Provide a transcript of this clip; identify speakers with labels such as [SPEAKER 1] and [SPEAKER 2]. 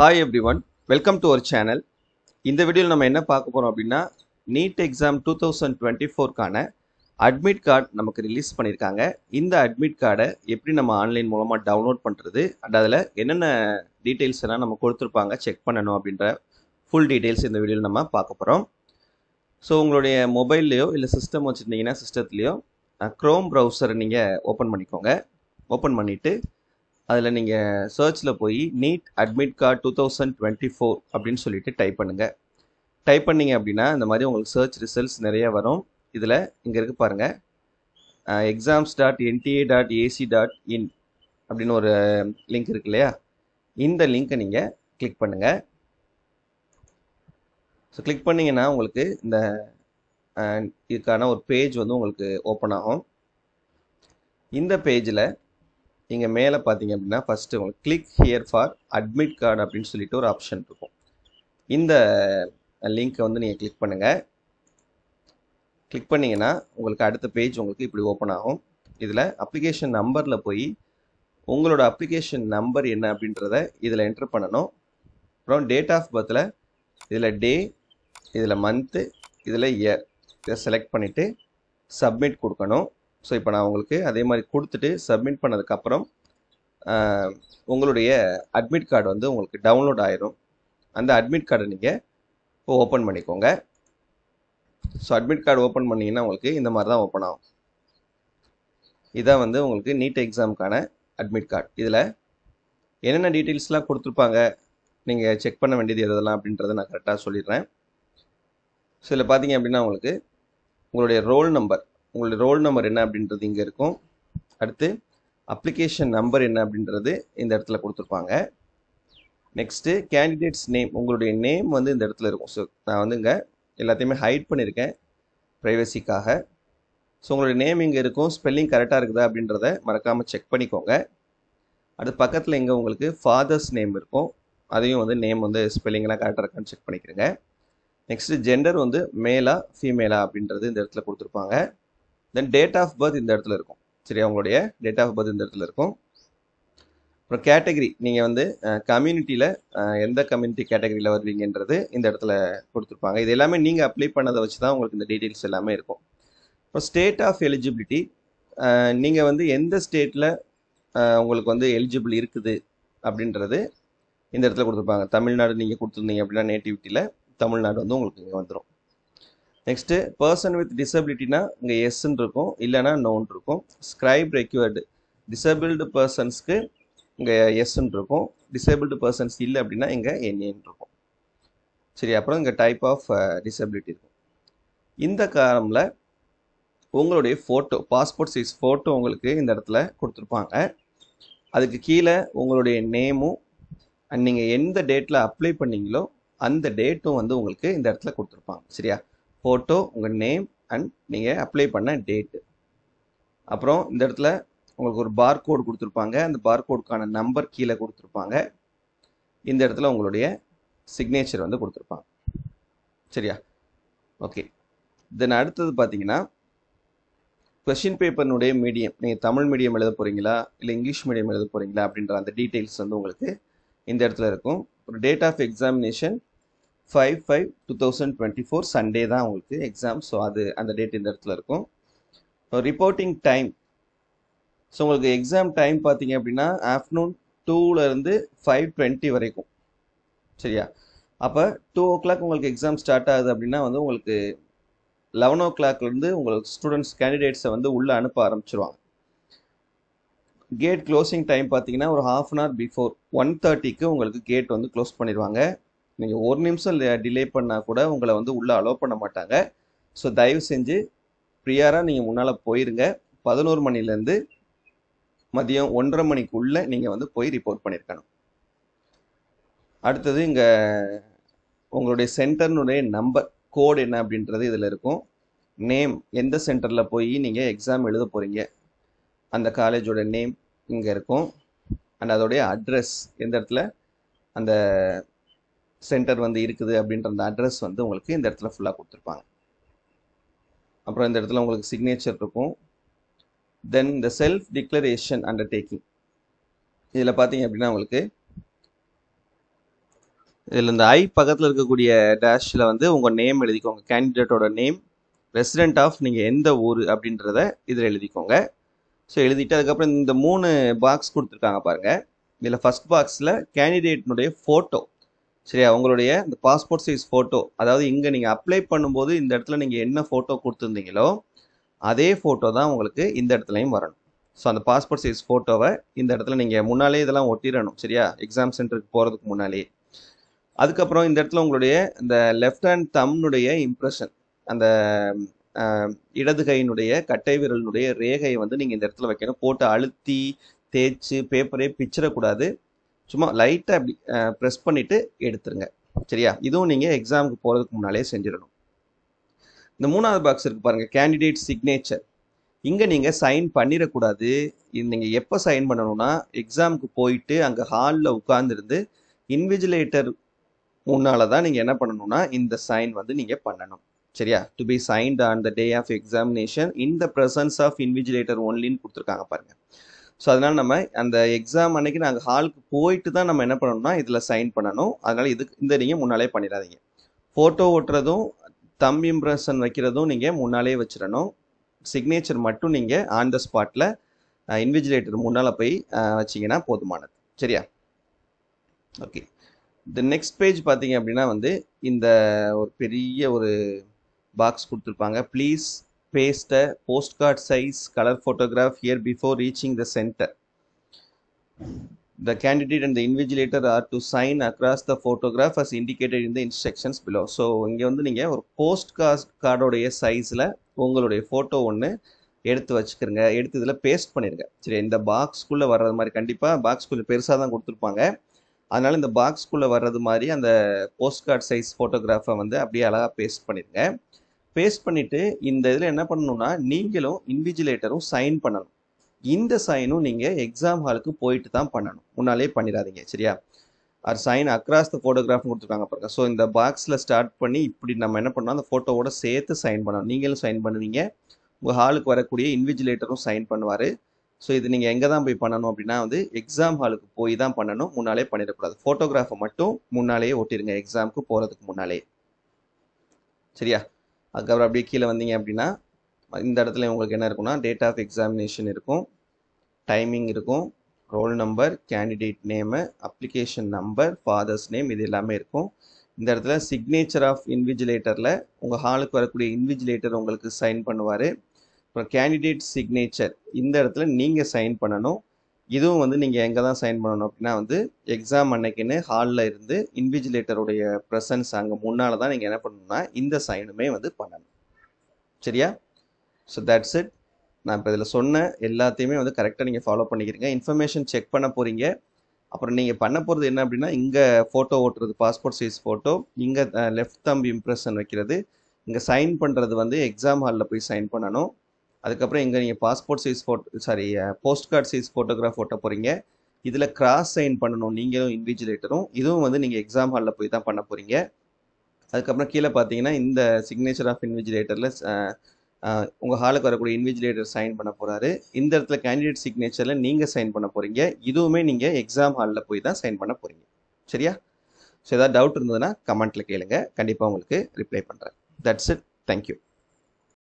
[SPEAKER 1] Hi everyone welcome to our channel இந்த வீடியோவில் நம்ம என்ன பார்க்க போகிறோம் அப்படின்னா NEET exam two thousand twenty ஃபோர்க்கான அட்மிட் கார்டு நமக்கு ரிலீஸ் பண்ணியிருக்காங்க இந்த அட்மிட் கார்டை எப்படி நம்ம ஆன்லைன் மூலமாக டவுன்லோட் பண்ணுறது அண்ட் அதில் என்னென்ன டீட்டெயில்ஸ் எல்லாம் நம்ம கொடுத்துருப்பாங்க செக் பண்ணணும் அப்படின்ற ஃபுல் டீட்டெயில்ஸ் இந்த வீடியோவில் நம்ம பார்க்க போகிறோம் ஸோ உங்களுடைய மொபைல்லையோ இல்லை சிஸ்டம் வச்சுருந்தீங்கன்னா சிஸ்டத்துலேயோ க்ரோம் ப்ரௌசரை நீங்கள் ஓப்பன் பண்ணிக்கோங்க ஓப்பன் பண்ணிவிட்டு அதில் நீங்கள் சர்ச்சில் போய் NEET admit card two thousand twenty four அப்படின்னு சொல்லிட்டு டைப் பண்ணுங்கள் டைப் பண்ணிங்க அப்படின்னா இந்த மாதிரி உங்களுக்கு சர்ச் ரிசல்ட்ஸ் நிறைய வரும் இதில் இங்கே இருக்கு பாருங்கள் exams dot NTA dot AC dot in அப்படின்னு ஒரு லிங்க் இருக்கு இல்லையா இந்த லிங்க்கை நீங்கள் கிளிக் பண்ணுங்கள் ஸோ கிளிக் பண்ணிங்கன்னா உங்களுக்கு இந்த இதுக்கான ஒரு பேஜ் வந்து உங்களுக்கு ஓப்பன் ஆகும் இந்த பேஜில் இங்கே மேலே பார்த்தீங்க அப்படின்னா ஃபஸ்ட்டு உங்களுக்கு click here for admit card அப்படின்னு சொல்லிட்டு ஒரு ஆப்ஷன் இருக்கும் இந்த லிங்க்கை வந்து நீங்கள் கிளிக் பண்ணுங்கள் கிளிக் பண்ணிங்கன்னா உங்களுக்கு அடுத்த பேஜ் உங்களுக்கு இப்படி ஓப்பன் ஆகும் இதில் அப்ளிகேஷன் நம்பரில் போய் உங்களோட அப்ளிகேஷன் நம்பர் என்ன அப்படின்றத இதில் என்டர் பண்ணணும் அப்புறம் டேட் ஆஃப் பர்த்தில் இதில் டே இதில் மந்த்து இதில் இயர் இதை செலக்ட் பண்ணிவிட்டு சப்மிட் கொடுக்கணும் ஸோ இப்போ நான் உங்களுக்கு அதே மாதிரி கொடுத்துட்டு சப்மிட் பண்ணதுக்கப்புறம் உங்களுடைய அட்மிட் கார்டு வந்து உங்களுக்கு டவுன்லோட் ஆயிரும் அந்த அட்மிட் கார்டை நீங்கள் இப்போ ஓப்பன் பண்ணிக்கோங்க ஸோ அட்மிட் கார்டு ஓப்பன் பண்ணிங்கன்னா உங்களுக்கு இந்த மாதிரி தான் ஓப்பன் ஆகும் இதான் வந்து உங்களுக்கு நீட் எக்ஸாமுக்கான அட்மிட் கார்டு இதில் என்னென்ன டீட்டெயில்ஸ்லாம் கொடுத்துருப்பாங்க நீங்கள் செக் பண்ண வேண்டியது எதெல்லாம் அப்படின்றத நான் கரெக்டாக சொல்லிடுறேன் ஸோ இதில் பார்த்தீங்க அப்படின்னா உங்களுக்கு உங்களுடைய ரோல் நம்பர் உங்களுடைய ரோல் நம்பர் என்ன அப்படின்றது இங்கே இருக்கும் அடுத்து அப்ளிகேஷன் நம்பர் என்ன அப்படின்றது இந்த இடத்துல கொடுத்துருப்பாங்க நெக்ஸ்ட்டு கேண்டிடேட்ஸ் நேம் உங்களுடைய நேம் வந்து இந்த இடத்துல இருக்கும் ஸோ நான் வந்து இங்கே எல்லாத்தையுமே ஹைட் பண்ணியிருக்கேன் ப்ரைவசிக்காக ஸோ உங்களுடைய நேம் இங்கே இருக்கும் ஸ்பெல்லிங் கரெக்டாக இருக்குதா அப்படின்றத மறக்காமல் செக் பண்ணிக்கோங்க அது பக்கத்தில் இங்கே உங்களுக்கு ஃபாதர்ஸ் நேம் இருக்கும் அதையும் வந்து நேம் வந்து ஸ்பெல்லிங்லாம் கரெக்டாக இருக்கான்னு செக் பண்ணிக்கிறேங்க நெக்ஸ்ட்டு ஜெண்டர் வந்து மேலா ஃபீமேலா அப்படின்றது இந்த இடத்துல கொடுத்துருப்பாங்க தென் டேட் ஆஃப் பர்த் இந்த இடத்துல இருக்கும் சரி அவங்களுடைய டேட் ஆஃப் பர்த் இந்த இடத்துல இருக்கும் அப்புறம் கேட்டகரி நீங்கள் வந்து கம்யூனிட்டியில் எந்த கம்யூனிட்டி கேட்டகரியில் வருவீங்கன்றது இந்த இடத்துல கொடுத்துருப்பாங்க இது எல்லாமே நீங்கள் அப்ளை பண்ணதை வச்சு தான் உங்களுக்கு இந்த டீட்டெயில்ஸ் எல்லாமே இருக்கும் இப்போ ஸ்டேட் ஆஃப் எலிஜிபிலிட்டி நீங்கள் வந்து எந்த ஸ்டேட்டில் உங்களுக்கு வந்து எலிஜிபிள் இருக்குது அப்படின்றது இந்த இடத்துல கொடுத்துருப்பாங்க தமிழ்நாடு நீங்கள் கொடுத்துருந்தீங்க அப்படின்னா நேட்டிவிட்டியில் தமிழ்நாடு வந்து உங்களுக்கு இங்கே வந்துடும் நெக்ஸ்ட்டு பர்சன் வித் டிசபிலிட்டினா இங்கே எஸ்ன்னு இருக்கும் இல்லைனா நோன் இருக்கும் ஸ்க்ரைப் ரெக்யூர்டு டிசபிள்டு பர்சன்ஸ்க்கு இங்கே எஸ்ன்னு இருக்கும் டிசபிள்டு பர்சன்ஸ் இல்லை அப்படின்னா இங்கே என்ஏன்னு இருக்கும் சரி அப்புறம் இங்கே டைப் ஆஃப் டிசபிலிட்டி இருக்கும் இந்த காலமில் உங்களுடைய ஃபோட்டோ பாஸ்போர்ட் சைஸ் ஃபோட்டோ உங்களுக்கு இந்த இடத்துல கொடுத்துருப்பாங்க அதுக்கு கீழே உங்களுடைய நேமும் நீங்கள் எந்த டேட்டில் அப்ளை பண்ணீங்களோ அந்த டேட்டும் வந்து உங்களுக்கு இந்த இடத்துல கொடுத்துருப்பாங்க சரியா ஃபோட்டோ உங்கள் நேம் அண்ட் நீங்கள் அப்ளை பண்ண டேட்டு அப்புறம் இந்த இடத்துல உங்களுக்கு ஒரு பார் கோடு கொடுத்துருப்பாங்க அந்த பார் கோடுக்கான நம்பர் கீழே கொடுத்துருப்பாங்க இந்த இடத்துல உங்களுடைய சிக்னேச்சர் வந்து கொடுத்துருப்பாங்க சரியா ஓகே தென் அடுத்தது பார்த்தீங்கன்னா கொஷின் பேப்பர்னுடைய மீடியம் நீங்கள் தமிழ் மீடியம் எழுத போகிறீங்களா இல்லை இங்கிலீஷ் மீடியம் எழுத போகிறீங்களா அப்படின்ற அந்த டீட்டெயில்ஸ் வந்து உங்களுக்கு இந்த இடத்துல இருக்கும் ஒரு date of examination five five two thousand twenty four Sunday தான் உங்களுக்கு எக்ஸாம் ஸோ அது அந்த டேட் இந்த இடத்துல இருக்கும் ரிப்போர்ட்டிங் டைம் ஸோ உங்களுக்கு எக்ஸாம் டைம் பார்த்தீங்க அப்படின்னா ஆஃப்டர்நூன் டூலேருந்து ஃபைவ் டுவெண்ட்டி வரைக்கும் சரியா அப்போ டூ ஓ கிளாக் உங்களுக்கு எக்ஸாம் ஸ்டார்ட் ஆகுது அப்படின்னா வந்து உங்களுக்கு லெவன் ஓ கிளாக்லேருந்து உங்களுக்கு ஸ்டூடெண்ட்ஸ் கேண்டிடேட்ஸை வந்து உள்ளே அனுப்ப ஆரம்பிச்சிருவாங்க கேட் க்ளோசிங் டைம் பார்த்தீங்கன்னா ஒரு half an hour before one தேர்ட்டிக்கு உங்களுக்கு கேட் வந்து க்ளோஸ் பண்ணிடுவாங்க நீங்கள் ஒரு நிமிஷம் டிலே பண்ணால் கூட உங்களை வந்து உள்ளே அலோவ் பண்ண மாட்டாங்க ஸோ தயவு செஞ்சு ப்ரியாராக நீங்கள் முன்னால் போயிருங்க பதினோரு மணிலேருந்து மதியம் ஒன்றரை மணிக்குள்ளே நீங்கள் வந்து போய் ரிப்போர்ட் பண்ணியிருக்கணும் அடுத்தது இங்கே உங்களுடைய சென்டர்னுடைய நம்பர் கோடு என்ன அப்படின்றது இதில் இருக்கும் நேம் எந்த சென்டரில் போய் நீங்கள் எக்ஸாம் எழுத போகிறீங்க அந்த காலேஜோட நேம் இங்கே இருக்கும் அண்ட் அதோடைய அட்ரஸ் எந்த இடத்துல அந்த சென்டர் வந்து இருக்குது அப்படின்ற அந்த அட்ரஸ் வந்து உங்களுக்கு இந்த இடத்துல ஃபுல்லாக கொடுத்துருப்பாங்க அப்புறம் இந்த இடத்துல உங்களுக்கு சிக்னேச்சர் இருக்கும் தென் இந்த செல்ஃப் டிக்ளரேஷன் அண்டர்டேக்கிங் இதில் பார்த்தீங்க அப்படின்னா உங்களுக்கு இதில் இந்த ஐ பக்கத்தில் இருக்கக்கூடிய டேஷில் வந்து உங்கள் நேம் எழுதிக்கோங்க கேண்டிடேட்டோட நேம் ரெசிடென்ட் ஆஃப் நீங்கள் எந்த ஊர் அப்படின்றத இதில் எழுதிக்கோங்க ஸோ எழுதிட்டு அதுக்கப்புறம் இந்த மூணு பாக்ஸ் கொடுத்துருக்காங்க பாருங்கள் இதில் ஃபஸ்ட் பாக்ஸில் கேண்டிடேட்னுடைய ஃபோட்டோ சரியா உங்களுடைய இந்த பாஸ்போர்ட் சைஸ் ஃபோட்டோ அதாவது இங்கே நீங்கள் அப்ளை பண்ணும்போது இந்த இடத்துல நீங்கள் என்ன ஃபோட்டோ கொடுத்துருந்தீங்களோ அதே ஃபோட்டோ தான் உங்களுக்கு இந்த இடத்துலையும் வரணும் ஸோ அந்த பாஸ்போர்ட் சைஸ் ஃபோட்டோவை இந்த இடத்துல நீங்கள் முன்னாலே இதெல்லாம் ஒட்டிடணும் சரியா எக்ஸாம் சென்டருக்கு போகிறதுக்கு முன்னாலே அதுக்கப்புறம் இந்த இடத்துல உங்களுடைய இந்த லெஃப்ட் ஹேண்ட் தம்னுடைய இம்ப்ரெஷன் அந்த இடது கையினுடைய கட்டை விரலினுடைய ரேகையை வந்து நீங்கள் இந்த இடத்துல வைக்கணும் போட்டு அழுத்தி தேய்ச்சி பேப்பரே பிச்சிடக்கூடாது சும்மா லைட்டாக அப்படி ப்ரெஸ் பண்ணிவிட்டு எடுத்துருங்க சரியா இதுவும் நீங்கள் எக்ஸாமுக்கு போகிறதுக்கு முன்னாலே செஞ்சிடணும் இந்த மூணாவது பாக்ஸ் இருக்குது பாருங்கள் கேண்டிடேட் சிக்னேச்சர் இங்கே நீங்கள் சைன் பண்ணிடக்கூடாது நீங்கள் எப்போ சைன் பண்ணணும்னா எக்ஸாமுக்கு போயிட்டு அங்கே ஹாலில் உட்காந்துருந்து இன்விஜிலேட்டர் முன்னால் தான் நீங்கள் என்ன பண்ணணும்னா இந்த சைன் வந்து நீங்கள் பண்ணணும் சரியா to be signed on the day of examination in the presence of invigilator ஒன்லின்னு கொடுத்துருக்காங்க பாருங்கள் ஸோ அதனால் நம்ம அந்த எக்ஸாம் அன்னைக்கு நாங்கள் ஹாலுக்கு போயிட்டு தான் நம்ம என்ன பண்ணணும்னா இதில் சைன் பண்ணணும் அதனால் இதுக்கு இந்த நீங்கள் முன்னாலே பண்ணிடாதீங்க ஃபோட்டோ ஓட்டுறதும் தம் இம்ப்ரெஷன் வைக்கிறதும் நீங்கள் முன்னாலே வச்சிடணும் சிக்னேச்சர் மட்டும் நீங்கள் ஆன் த ஸ்பாட்டில் இன்விஜிலேட்டர் முன்னால் போய் வச்சிங்கன்னா போதுமானது சரியா ஓகே இந்த நெக்ஸ்ட் பேஜ் பார்த்தீங்க அப்படின்னா வந்து இந்த ஒரு பெரிய ஒரு பாக்ஸ் கொடுத்துருப்பாங்க please paste a postcard size color photograph here before reaching the center. The candidate and the invigilator are to sign across the photograph as indicated in the instructions below. So இங்கே வந்து நீங்கள் ஒரு post card கார்டோடைய சைஸில் உங்களுடைய photo ஒன்று எடுத்து வச்சுக்கிறங்க எடுத்து இதில் பேஸ்ட் பண்ணிடுங்க சரி இந்த பாக்ஸ்குள்ளே வர்றது மாதிரி கண்டிப்பாக பாக்ஸ் கொஞ்சம் பெருசாக தான் கொடுத்துருப்பாங்க அதனால் இந்த பாக்ஸ்குள்ளே வர்றது மாதிரி அந்த போஸ்ட் கார்டு சைஸ் ஃபோட்டோகிராஃபை வந்து அப்படியே அழகாக பேஸ்ட் பண்ணிடுங்க பேஸ்ட் பண்ணிவிட்டு இந்த இதில் என்ன பண்ணணும்னா நீங்களும் இன்விஜிலேட்டரும் சைன் பண்ணணும் இந்த சைனும் நீங்கள் எக்ஸாம் ஹாலுக்கு போயிட்டு தான் பண்ணணும் முன்னாலே பண்ணிடாதீங்க சரியா or sign across the photograph கொடுத்துருக்காங்க பாருங்க ஸோ இந்த பாக்ஸில் ஸ்டார்ட் பண்ணி இப்படி நம்ம என்ன பண்ணோம் அந்த ஃபோட்டோவோட சேர்த்து சைன் பண்ணணும் நீங்களும் சைன் பண்ணுவீங்க உங்கள் ஹாலுக்கு வரக்கூடிய இன்விஜிலேட்டரும் சைன் பண்ணுவார் ஸோ இது நீங்கள் எங்கே தான் போய் பண்ணணும் அப்படின்னா வந்து எக்ஸாம் ஹாலுக்கு போய் தான் பண்ணணும் முன்னாலே பண்ணிடக்கூடாது ஃபோட்டோகிராஃபை மட்டும் முன்னாலேயே ஒட்டிடுங்க எக்ஸாமுக்கு போகிறதுக்கு முன்னாலே சரியா அதுக்கப்புறம் அப்படியே கீழே வந்தீங்க அப்படின்னா இந்த இடத்துல உங்களுக்கு என்ன இருக்குன்னா டேட் ஆஃப் எக்ஸாமினேஷன் இருக்கும் டைமிங் இருக்கும் roll number candidate name application number father's name இது எல்லாமே இருக்கும் இந்த இடத்துல சிக்னேச்சர் ஆஃப் இன்விஜிலேட்டரில் உங்கள் ஹாலுக்கு வரக்கூடிய இன்விஜிலேட்டர் உங்களுக்கு சைன் பண்ணுவார் அப்புறம் கேண்டிடேட் சிக்னேச்சர் இந்த இடத்துல நீங்கள் சைன் பண்ணணும் இதுவும் வந்து நீங்கள் எங்கே தான் சைன் பண்ணணும் அப்படின்னா வந்து எக்ஸாம் அன்னைக்குன்னு ஹாலில் இருந்து இன்விஜிலேட்டருடைய ப்ரெசன்ஸ் அங்கே முன்னால் தான் நீங்கள் என்ன பண்ணணும்னா இந்த சைனுமே வந்து பண்ணணும் சரியா ஸோ தட்ஸ் இட் நான் இப்போ இதில் சொன்ன எல்லாத்தையுமே வந்து கரெக்டாக நீங்கள் ஃபாலோ பண்ணிக்கிறீங்க இன்ஃபர்மேஷன் செக் பண்ண போகிறீங்க அப்புறம் நீங்கள் பண்ண போகிறது என்ன அப்படின்னா இங்கே ஃபோட்டோ ஓட்டுறது பாஸ்போர்ட் சைஸ் ஃபோட்டோ இங்கே லெஃப்ட் தம்பி இம்ப்ரெஷன் வைக்கிறது இங்கே சைன் பண்ணுறது வந்து எக்ஸாம் ஹாலில் போய் சைன் பண்ணணும் அதுக்கப்புறம் இங்கே நீங்கள் passport size photo sorry postcard size photograph photo போகிறீங்க இதில் கிராஸ் சைன் பண்ணணும் நீங்களும் இன்விஜிலேட்டரும் இதுவும் வந்து நீங்கள் எக்ஸாம் ஹாலில் போய் தான் பண்ண போகிறீங்க அதுக்கப்புறம் கீழே பார்த்தீங்கன்னா இந்த சிக்னேச்சர் ஆஃப் இன்விஜிலேட்டரில் உங்கள் ஹாலுக்கு வரக்கூடிய இன்விஜிலேட்டர் சைன் பண்ண போகிறாரு இந்த இடத்துல கேண்டிடேட் சிக்னேச்சரில் நீங்கள் சைன் பண்ண போகிறீங்க இதுவுமே நீங்கள் எக்ஸாம் ஹாலில் போய் தான் சைன் பண்ண போகிறீங்க சரியா ஸோ ஏதாவது டவுட் இருந்ததுன்னா கமெண்ட்டில் கேளுங்க கண்டிப்பாக உங்களுக்கு ரிப்ளை பண்ணுறேன் தட்ஸ் இட் தேங்க்யூ